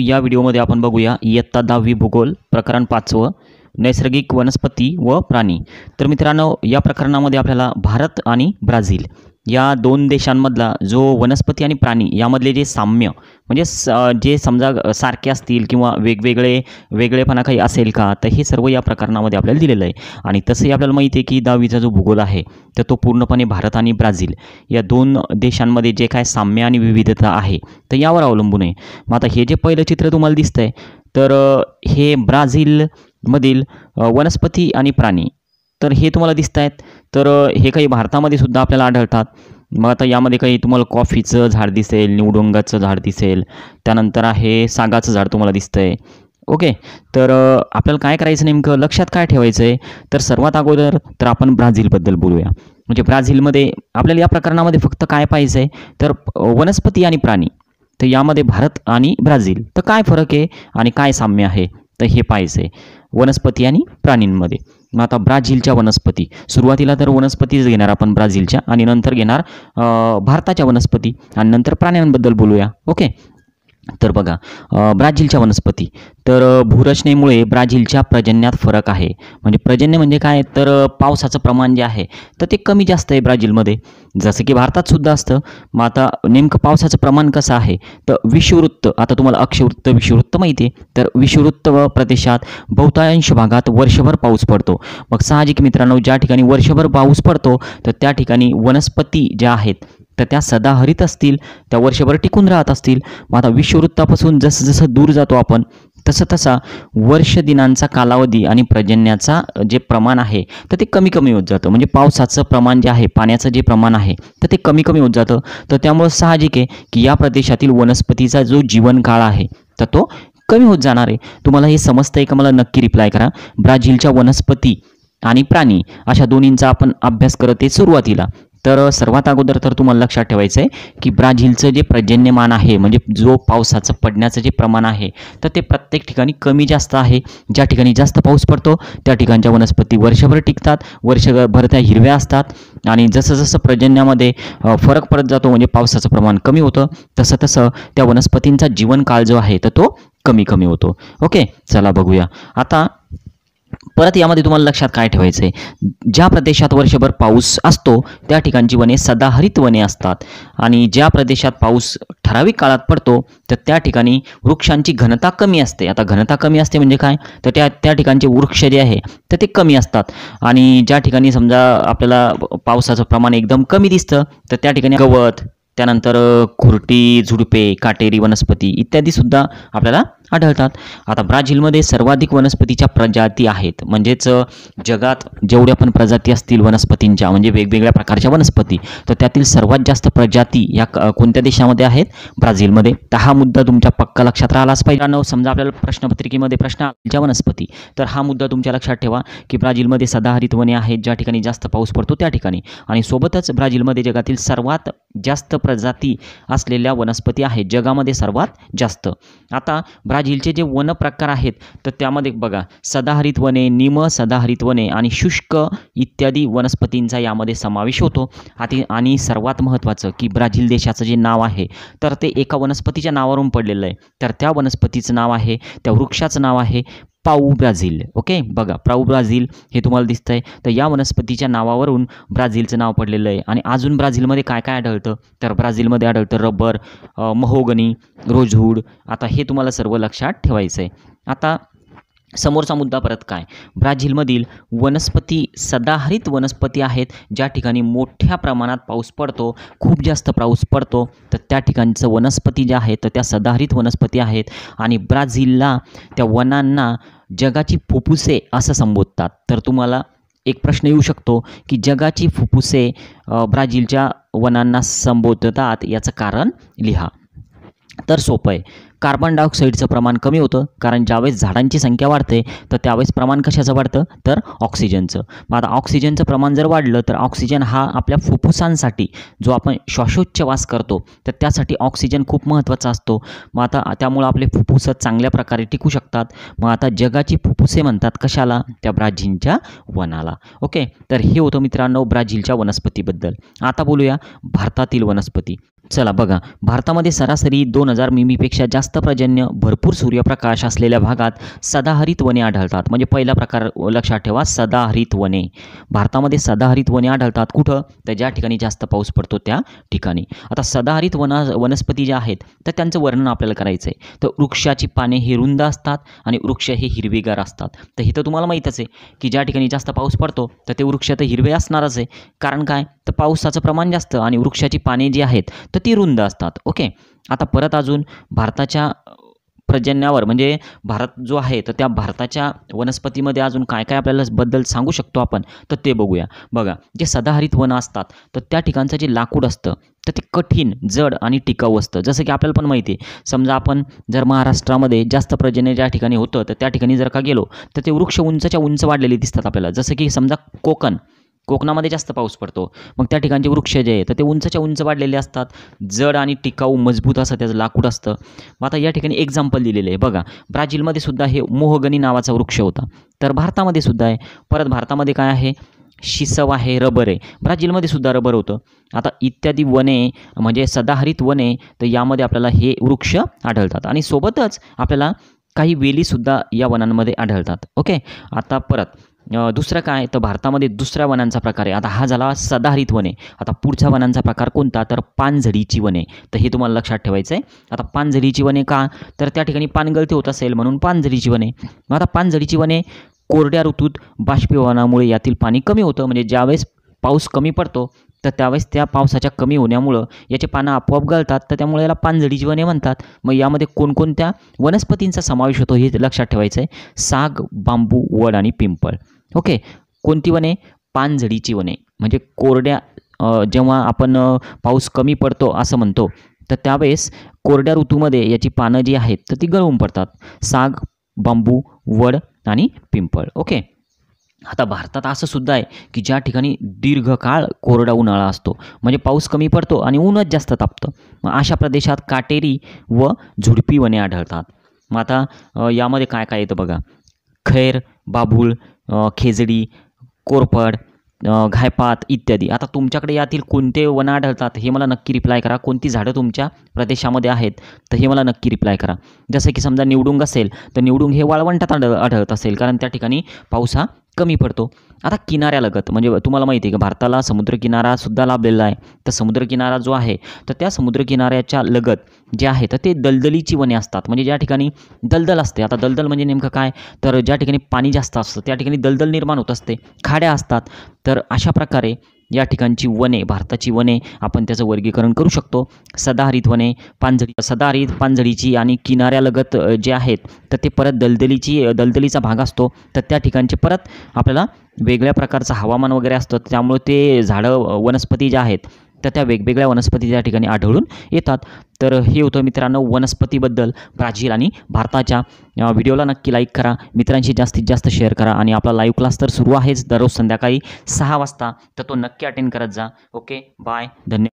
या व्हिडिओमध्ये आपण बघूया इयत्ता दहावी भूगोल प्रकरण पाचवं नैसर्गिक वनस्पती व प्राणी तर मित्रांनो या प्रकरणामध्ये आपल्याला भारत आणि ब्राझील या दोन देशांमधला जो वनस्पती आणि प्राणी यामधले जे साम्य म्हणजे स जे समजा सारखे असतील किंवा वेगवेगळे वेगळेपणा काही असेल का तर हे सर्व या प्रकरणामध्ये आपल्याला दिलेलं आहे आणि तसंही आपल्याला माहिती आहे की दहावीचा जो भूगोल आहे तर तो पूर्णपणे भारत आणि ब्राझील या दोन देशांमध्ये जे काय साम्य आणि विविधता आहे तर यावर अवलंबून आहे मग आता हे जे पहिलं चित्र तुम्हाला दिसतं आहे तर हे ब्राझीलमधील वनस्पती आणि प्राणी तर हे तुम्हाला दिसत आहेत तर हे काही भारतामध्ये सुद्धा आपल्याला आढळतात मग आता यामध्ये काही तुम्हाला कॉफीचं झाड दिसेल निवडोंगाचं झाड दिसेल त्यानंतर आहे सागाचं झाड तुम्हाला दिसतं आहे ओके तर आपल्याला काय करायचं नेमकं लक्षात काय ठेवायचं आहे तर सर्वात अगोदर तर आपण ब्राझीलबद्दल बोलूया म्हणजे ब्राझीलमध्ये आपल्याला या प्रकरणामध्ये फक्त काय पाहिजे आहे तर वनस्पती आणि प्राणी तर यामध्ये भारत आणि ब्राझील तर काय फरक आहे आणि काय साम्य आहे तर हे पाहिजे वनस्पती आणि प्राणींमध्ये मग आता ब्राझीलच्या वनस्पती सुरुवातीला तर वनस्पतीच घेणार आपण ब्राझीलच्या आणि नंतर घेणार भारताच्या वनस्पती आणि नंतर प्राण्यांबद्दल बोलूया ओके तर बघा ब्राझीलच्या वनस्पती तर भूरचनेमुळे ब्राझीलच्या प्रजन्यात फरक आहे म्हणजे प्रजन्य म्हणजे काय तर पावसाचं प्रमाण जे आहे तर ते कमी जास्त आहे ब्राझीलमध्ये जसं की भारतात सुद्धा असतं मग आता नेमकं पावसाचं प्रमाण कसं आहे तर विषुवृत्त आता तुम्हाला अक्षवृत्त विषुवृत्त माहिती आहे तर विषुवृत्त प्रदेशात बहुतांश भागात वर्षभर पाऊस पडतो मग साहजिक मित्रांनो ज्या ठिकाणी वर्षभर पाऊस पडतो तर त्या ठिकाणी वनस्पती ज्या आहेत तर त्या सदाहरित असतील त्या वर्षभर टिकून राहत असतील मग आता विश्ववृत्तापासून जसं दूर जातो आपण तसं तसा वर्ष दिनांचा कालावधी आणि पर्जन्याचा जे प्रमाण आहे तर ते कमी कमी होत जातं म्हणजे पावसाचं प्रमाण जे आहे पाण्याचं जे प्रमाण आहे तर ते कमी कमी होत जातं तर त्यामुळं साहजिक आहे की या प्रदेशातील वनस्पतीचा जो जीवनकाळ आहे तर तो कमी होत जाणार आहे तुम्हाला हे समजतं आहे का मला नक्की रिप्लाय करा ब्राझीलच्या वनस्पती आणि प्राणी अशा दोन्हींचा आपण अभ्यास करत आहे सुरुवातीला तर सर्वात अगोदर तर तुम्हाला लक्षात ठेवायचं आहे की ब्राझीलचं जे पर्जन्यमान आहे म्हणजे जो पावसाचं पडण्याचं जे प्रमाण आहे तर ते प्रत्येक ठिकाणी कमी जास्त आहे ज्या ठिकाणी जास्त पाऊस पडतो त्या ठिकाणच्या वनस्पती वर्षभर टिकतात वर्षभर त्या हिरव्या असतात आणि जसं जसं पर्जन्यामध्ये फरक पडत जातो म्हणजे पावसाचं प्रमाण कमी होतं तसं तसं त्या वनस्पतींचा जीवनकाळ जो आहे तर तो कमी कमी होतो ओके चला बघूया आता परत यामध्ये तुम्हाला लक्षात काय ठेवायचं आहे ज्या प्रदेशात वर्षभर पाऊस असतो त्या ठिकाणची वने सदाहरित वने असतात आणि ज्या प्रदेशात पाऊस ठराविक काळात पडतो तर त्या ठिकाणी वृक्षांची घनता कमी असते आता घनता कमी असते म्हणजे काय तर त्या त्या ठिकाणचे वृक्ष जे आहे तर ते कमी असतात आणि ज्या ठिकाणी समजा आपल्याला पावसाचं प्रमाण एकदम कमी दिसतं तर त्या ठिकाणी गवत त्यानंतर खुरटी झुडपे काटेरी वनस्पती इत्यादी सुद्धा आपल्याला आढळतात आता ब्राझीलमध्ये सर्वाधिक वनस्पतीच्या प्रजाती आहेत म्हणजेच जगात जेवढ्या पण प्रजाती असतील वनस्पतींच्या म्हणजे वेगवेगळ्या प्रकारच्या वनस्पती तर त्यातील सर्वात जास्त प्रजाती या कोणत्या देशामध्ये आहेत ब्राझीलमध्ये तर हा मुद्दा तुमच्या पक्का लक्षात राहिलाच पाहिजे समजा आपल्याला प्रश्नपत्रिकेमध्ये प्रश्न आलेल्या वनस्पती तर हा मुद्दा तुमच्या लक्षात ठेवा की ब्राझीलमध्ये सदाहरित वने आहेत ज्या ठिकाणी जास्त पाऊस पडतो त्या ठिकाणी आणि सोबतच ब्राझीलमध्ये जगातील सर्वात जास्त प्रजाती असलेल्या वनस्पती आहेत जगामध्ये सर्वात जास्त आता ब्रा ब्राझीलचे जे वन प्रकार आहेत तर त्यामध्ये बघा सदाहरित वने निम सदाहरित वने आणि शुष्क इत्यादी वनस्पतींचा यामध्ये समावेश होतो आणि सर्वात महत्त्वाचं की ब्राझील देशाचं जे नाव आहे तर ते एका वनस्पतीच्या नावावरून पडलेलं आहे तर त्या वनस्पतीचं नाव आहे त्या वृक्षाचं नाव आहे पाऊ ब्राझील ओके बघा पाऊ ब्राझील हे तुम्हाला दिसतं आहे तर या वनस्पतीच्या नावावरून ब्राझीलचं नाव पडलेलं आहे आणि अजून ब्राझीलमध्ये काय काय आढळतं तर ब्राझीलमध्ये आढळतं रबर महोगनी रोजहूड आता हे तुम्हाला सर्व लक्षात ठेवायचं आहे आता समोरचा मुद्दा परत काय ब्राझीलमधील वनस्पती सदाहरित वनस्पती आहेत ज्या ठिकाणी मोठ्या प्रमाणात पाऊस पडतो खूप जास्त पाऊस पडतो तर त्या ठिकाणचं वनस्पती ज्या आहेत तर त्या सदाहरित वनस्पती आहेत आणि ब्राझीलला त्या वनांना जगाची फुप्फुसे असं संबोधतात तर तुम्हाला एक प्रश्न येऊ शकतो की जगाची फुप्फुसे ब्राझीलच्या वनांना संबोधतात याचं कारण लिहा तर सोपं आहे कार्बन डायऑक्साईडचं प्रमाण कमी होतं कारण ज्यावेळेस झाडांची संख्या वाढते तर त्यावेळेस प्रमाण कशाचं वाढतं तर ऑक्सिजनचं मग आता ऑक्सिजनचं प्रमाण जर वाढलं तर ऑक्सिजन हा आपल्या फुफ्फुसांसाठी जो आपण श्वासोच्छवास करतो तर त्यासाठी ऑक्सिजन खूप महत्त्वाचा असतो मग आता त्यामुळं आपले फुफ्फुसं चांगल्या प्रकारे टिकू शकतात मग आता जगाची फुफ्फुसे म्हणतात कशाला त्या ब्राझीलच्या वनाला ओके तर हे होतं मित्रांनो ब्राझीलच्या वनस्पतीबद्दल आता बोलूया भारतातील वनस्पती चला बघा भारतामध्ये सरासरी दोन हजार मिमीपेक्षा जास्त प्रजन्य भरपूर सूर्यप्रकाश असलेल्या भागात सदाहरित वने आढळतात म्हणजे पहिला प्रकार लक्षात ठेवा सदाहरित वने भारतामध्ये सदाहरित वने आढळतात कुठं तर ज्या ठिकाणी जास्त पाऊस पडतो त्या ठिकाणी आता सदाहरित वना वनस्पती ज्या आहेत तर त्यांचं वर्णन आपल्याला करायचं आहे तर वृक्षाची पाने ही रुंद असतात आणि वृक्ष हे हिरवेगार असतात तर हे तर तुम्हाला माहीतच आहे की ज्या ठिकाणी जास्त पाऊस पडतो तर ते वृक्ष तर हिरवे असणारच आहे कारण काय तर पावसाचं प्रमाण जास्त आणि वृक्षाची पाने जी आहेत तर ती रुंद असतात ओके आता परत अजून भारताच्या पर्जन्यावर म्हणजे भारत जो आहे तर त्या भारताच्या वनस्पतीमध्ये अजून काय काय आपल्याला बद्दल सांगू शकतो आपण तर ते बघूया बघा जे सदाहरित वनं असतात तर त्या ठिकाणचं जे लाकूड असतं तर ते कठीण जड आणि टिकाऊ असतं जसं की आपल्याला पण माहिती आहे समजा आपण जर महाराष्ट्रामध्ये जास्त प्रजन्य ज्या ठिकाणी होतं तर त्या ठिकाणी जर का गेलो तर ते वृक्ष उंचच्या उंच वाढलेले दिसतात आपल्याला जसं की समजा कोकण कोकणामध्ये जास्त पाऊस पडतो मग त्या ठिकाणचे वृक्ष जे आहे तर ते उंचच्या उंच वाढलेले असतात जड आणि टिकाऊ मजबूत असं त्याचं लाकूड असतं मग आता या ठिकाणी एक्झाम्पल दिलेलं आहे बघा ब्राझीलमध्ये सुद्धा हे मोहगनी नावाचा वृक्ष होता तर भारतामध्ये सुद्धा आहे परत भारतामध्ये काय आहे शिसव आहे रबर आहे ब्राझीलमध्ये सुद्धा रबर होतं आता इत्यादी वने म्हणजे सदाहरित वने तर यामध्ये आपल्याला हे वृक्ष आढळतात आणि सोबतच आपल्याला काही वेलीसुद्धा या वनांमध्ये आढळतात ओके आता परत दुसरं काय तर भारतामध्ये दुसऱ्या वनांचा प्रकार आहे आता हा झाला सदाहरित वने आता पुढच्या वनांचा प्रकार कोणता तर पानझडीची वने तर हे तुम्हाला लक्षात ठेवायचं आहे आता पानझडीची वने का तर त्या ठिकाणी पानगळती होत असेल म्हणून पानझडीची वने मग आता पानझडीची वने कोरड्या ऋतूत बाष्पीभवनामुळे यातील पाणी कमी होतं म्हणजे ज्यावेळेस पाऊस कमी पडतो तर त्यावेळेस त्या पावसाच्या कमी होण्यामुळं याचे पानं आपोआप गळतात तर त्यामुळे याला पानझडीची वने म्हणतात मग यामध्ये कोणकोणत्या वनस्पतींचा समावेश होतो हे लक्षात ठेवायचं आहे साग बांबू वड आणि पिंपळ ओके कोणती वने पानझडीची वने म्हणजे कोरड्या जेव्हा आपण पाऊस कमी पडतो असं म्हणतो तर त्यावेळेस कोरड्या ऋतूमध्ये याची पानं जी आहेत तर ती गळून पडतात साग बांबू वड आणि पिंपळ ओके आता भारतात असं सुद्धा आहे की ज्या ठिकाणी दीर्घकाळ कोरडा उन्हाळा असतो म्हणजे पाऊस कमी पडतो आणि ऊनच जास्त तापतं मग अशा प्रदेशात काटेरी व झुडपी वने आढळतात मग आता यामध्ये काय काय येतं बघा खैर बाभूळ खेजडी कोरपड, घायपात इत्यादी आता तुमच्याकडे यातील कोणते वन आढळतात हे मला नक्की रिप्लाय करा कोणती झाडं तुमच्या प्रदेशामध्ये आहेत तर हे मला नक्की रिप्लाय करा जसं की समजा निवडुंग असेल तर निवडुंग हे वाळवंटात आढळत असेल कारण त्या ठिकाणी पावसा कमी पडतो आता किनाऱ्यालगत म्हणजे तुम्हाला माहिती आहे की भारताला समुद्रकिनारासुद्धा लाभलेला आहे तर समुद्रकिनारा जो आहे तर त्या समुद्रकिनाऱ्याच्या लगत जे आहे तर ते दलदलीची वने असतात म्हणजे ज्या ठिकाणी दलदल असते आता दलदल म्हणजे नेमकं काय तर ज्या ठिकाणी पाणी जास्त असतं त्या ठिकाणी दलदल निर्माण होत असते खाड्या असतात तर अशा प्रकारे या ठिकाणची वने भारताची वने आपण त्याचं वर्गीकरण करू शकतो सदाहरित वने पानझडी सदाहरित पानझडीची आणि किनाऱ्यालगत जे आहेत तर ते परत दलदलीची दलदलीचा भाग असतो तर त्या ठिकाणचे परत आपल्याला वेगळ्या प्रकारचं हवामान वगैरे असतं त्यामुळे ते झाडं वनस्पती ज्या आहेत त्या त्या वेगवेगळ्या वनस्पती त्या ठिकाणी आढळून येतात तर हे होतं मित्रांनो वनस्पतीबद्दल ब्राझील आणि भारताच्या व्हिडिओला नक्की लाईक करा मित्रांशी जास्तीत जास्त शेअर करा आणि आपला लाइव क्लास तर सुरू आहेच दररोज संध्याकाळी सहा वाजता तर तो नक्की अटेंड करत जा ओके बाय धन्यवाद